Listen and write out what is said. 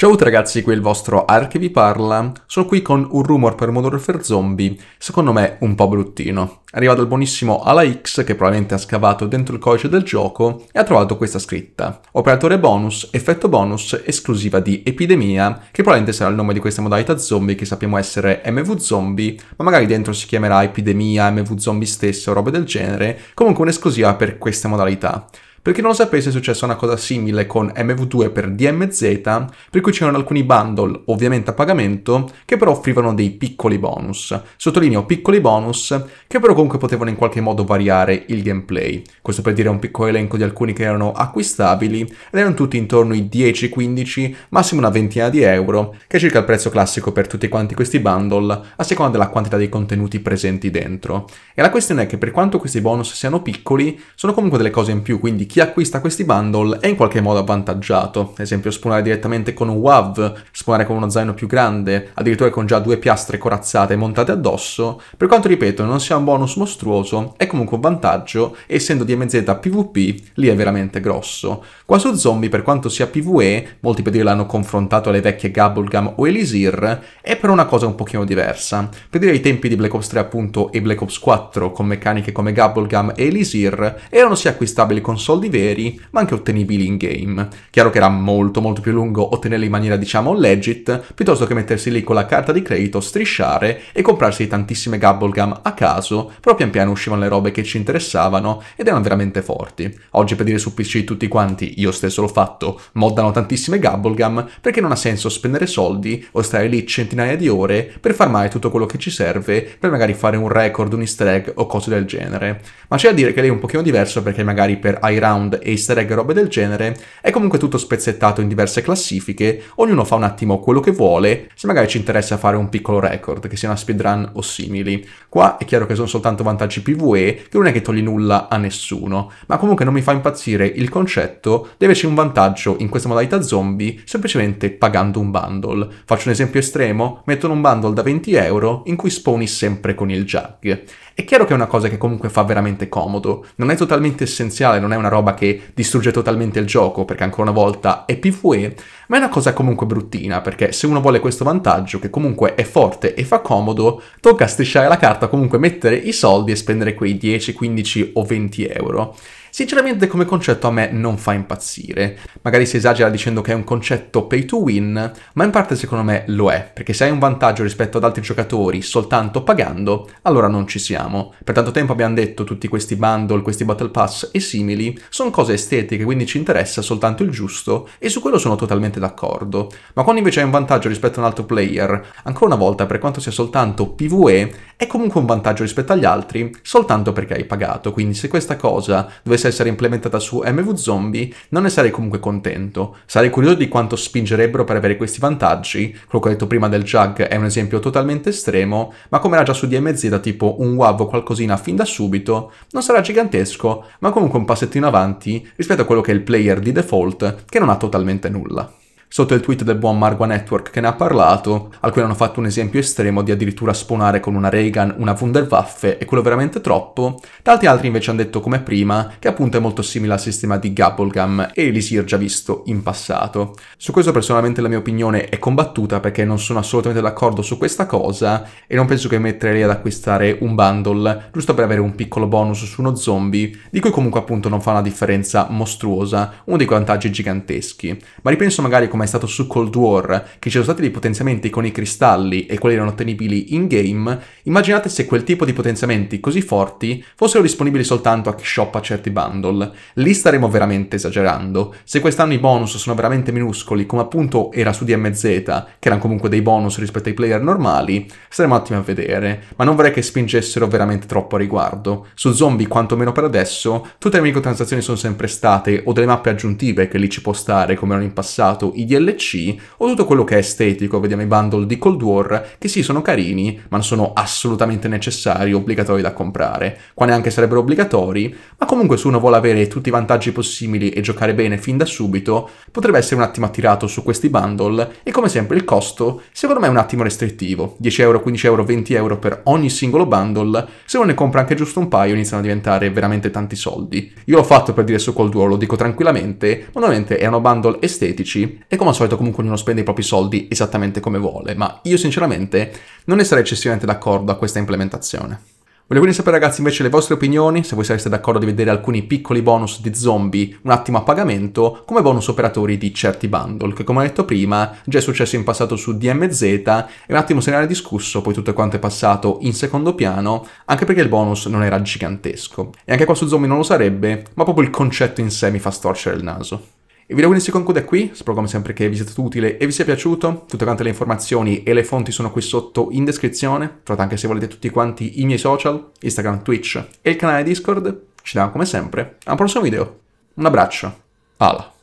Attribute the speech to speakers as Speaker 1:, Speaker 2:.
Speaker 1: Ciao a tutti ragazzi, qui è il vostro Arche vi parla. Sono qui con un rumor per Modern Zombie, secondo me un po' bruttino. Arriva dal buonissimo AlaX che probabilmente ha scavato dentro il codice del gioco e ha trovato questa scritta. Operatore bonus, effetto bonus, esclusiva di Epidemia, che probabilmente sarà il nome di questa modalità zombie che sappiamo essere MV Zombie, ma magari dentro si chiamerà Epidemia, MV Zombie stessa o roba del genere, comunque un'esclusiva per questa modalità. Per chi non lo sapesse è successa una cosa simile con MV2 per DMZ, per cui c'erano alcuni bundle, ovviamente a pagamento, che però offrivano dei piccoli bonus. Sottolineo piccoli bonus, che però comunque potevano in qualche modo variare il gameplay. Questo per dire un piccolo elenco di alcuni che erano acquistabili, ed erano tutti intorno ai 10-15, massimo una ventina di euro, che è circa il prezzo classico per tutti quanti questi bundle, a seconda della quantità dei contenuti presenti dentro. E la questione è che per quanto questi bonus siano piccoli, sono comunque delle cose in più, quindi chi chi acquista questi bundle è in qualche modo avvantaggiato, ad esempio spunare direttamente con un WAV, spunare con uno zaino più grande, addirittura con già due piastre corazzate montate addosso, per quanto ripeto non sia un bonus mostruoso, è comunque un vantaggio e essendo DMZ PvP lì è veramente grosso. Qua su Zombie per quanto sia PvE, molti per dire l'hanno confrontato alle vecchie Gabulgam o Elisir, è però una cosa un pochino diversa. Per dire i tempi di Black Ops 3 appunto e Black Ops 4 con meccaniche come Gabulgam e Elisir erano sia acquistabili con soldi contenuti veri, ma anche ottenibili in game. Chiaro che era molto molto più lungo ottenerli in maniera diciamo legit, piuttosto che mettersi lì con la carta di credito, strisciare e comprarsi tantissime Gum a caso, però pian piano uscivano le robe che ci interessavano ed erano veramente forti. Oggi per dire su PC tutti quanti, io stesso l'ho fatto, moddano tantissime Gum perché non ha senso spendere soldi o stare lì centinaia di ore per farmare tutto quello che ci serve per magari fare un record, un easter egg o cose del genere. Ma c'è da dire che lei è un pochino diverso perché magari per Iron underground e easter egg e robe del genere, è comunque tutto spezzettato in diverse classifiche, ognuno fa un attimo quello che vuole, se magari ci interessa fare un piccolo record, che sia una speedrun o simili. Qua è chiaro che sono soltanto vantaggi PvE, che non è che togli nulla a nessuno, ma comunque non mi fa impazzire il concetto di averci un vantaggio in questa modalità zombie semplicemente pagando un bundle. Faccio un esempio estremo, mettono un bundle da 20 euro in cui spawni sempre con il jug. È chiaro che è una cosa che comunque fa veramente comodo, non è totalmente essenziale, non è una roba roba che distrugge totalmente il gioco, perché ancora una volta è PvE, ma è una cosa comunque bruttina, perché se uno vuole questo vantaggio, che comunque è forte e fa comodo, tocca strisciare la carta, comunque mettere i soldi e spendere quei 10, 15 o 20 euro. Sinceramente come concetto a me non fa impazzire, magari si esagera dicendo che è un concetto pay to win, ma in parte secondo me lo è, perché se hai un vantaggio rispetto ad altri giocatori soltanto pagando, allora non ci siamo. Per tanto tempo abbiamo detto tutti questi bundle, questi battle pass e simili, sono cose estetiche, quindi ci interessa soltanto il giusto e su quello sono totalmente d'accordo. Ma quando invece hai un vantaggio rispetto a un altro player, ancora una volta per quanto sia soltanto PvE, è comunque un vantaggio rispetto agli altri soltanto perché hai pagato, quindi se questa cosa dovesse essere implementata su MV Zombie, non ne sarei comunque contento. Sarei curioso di quanto spingerebbero per avere questi vantaggi. Quello che ho detto prima del Jug è un esempio totalmente estremo, ma come era già su DMZ da tipo un WAV o qualcosina fin da subito, non sarà gigantesco, ma comunque un passettino avanti rispetto a quello che è il player di default, che non ha totalmente nulla sotto il tweet del buon Margua Network che ne ha parlato, alcuni hanno fatto un esempio estremo di addirittura spawnare con una Reagan una Wunderwaffe e quello veramente troppo, tanti altri invece hanno detto come prima che appunto è molto simile al sistema di Gabblegum e Elisir già visto in passato. Su questo personalmente la mia opinione è combattuta perché non sono assolutamente d'accordo su questa cosa e non penso che metterei ad acquistare un bundle giusto per avere un piccolo bonus su uno zombie di cui comunque appunto non fa una differenza mostruosa, uno dei vantaggi giganteschi, ma ripenso magari come come è stato su Cold War, che ci sono stati dei potenziamenti con i cristalli e quelli erano ottenibili in game, immaginate se quel tipo di potenziamenti così forti fossero disponibili soltanto a chi shoppa certi bundle. Lì staremo veramente esagerando. Se quest'anno i bonus sono veramente minuscoli, come appunto era su DMZ, che erano comunque dei bonus rispetto ai player normali, saremo un attimo a vedere, ma non vorrei che spingessero veramente troppo a riguardo. Su zombie, quantomeno per adesso, tutte le microtransazioni sono sempre state o delle mappe aggiuntive che lì ci può stare come erano in passato, i DLC o tutto quello che è estetico, vediamo i bundle di Cold War che sì sono carini ma non sono assolutamente necessari, obbligatori da comprare, qua neanche sarebbero obbligatori, ma comunque se uno vuole avere tutti i vantaggi possibili e giocare bene fin da subito, potrebbe essere un attimo attirato su questi bundle e come sempre il costo secondo me è un attimo restrittivo, 10 euro, 15 euro, 20 euro per ogni singolo bundle, se uno ne compra anche giusto un paio iniziano a diventare veramente tanti soldi. Io l'ho fatto per dire su Cold War, lo dico tranquillamente, ma ovviamente erano bundle estetici e come al solito comunque ognuno spende i propri soldi esattamente come vuole, ma io sinceramente non ne sarei eccessivamente d'accordo a questa implementazione. Voglio quindi sapere ragazzi invece le vostre opinioni, se voi sareste d'accordo di vedere alcuni piccoli bonus di zombie un attimo a pagamento come bonus operatori di certi bundle, che come ho detto prima già è successo in passato su DMZ e un attimo se ne era discusso, poi tutto quanto è passato in secondo piano, anche perché il bonus non era gigantesco. E anche qua su zombie non lo sarebbe, ma proprio il concetto in sé mi fa storcere il naso. Il video quindi si conclude qui, spero come sempre che vi sia stato utile e vi sia piaciuto, tutte quante le informazioni e le fonti sono qui sotto in descrizione, trovate anche se volete tutti quanti i miei social, Instagram, Twitch e il canale Discord, ci vediamo come sempre al prossimo video, un abbraccio, alla!